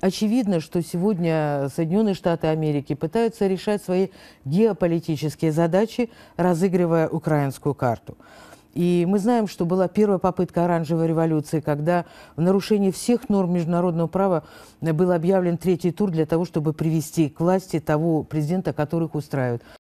Очевидно, что сегодня Соединенные Штаты Америки пытаются решать свои геополитические задачи, разыгрывая украинскую карту. И мы знаем, что была первая попытка оранжевой революции, когда в нарушении всех норм международного права был объявлен третий тур для того, чтобы привести к власти того президента, которых устраивают.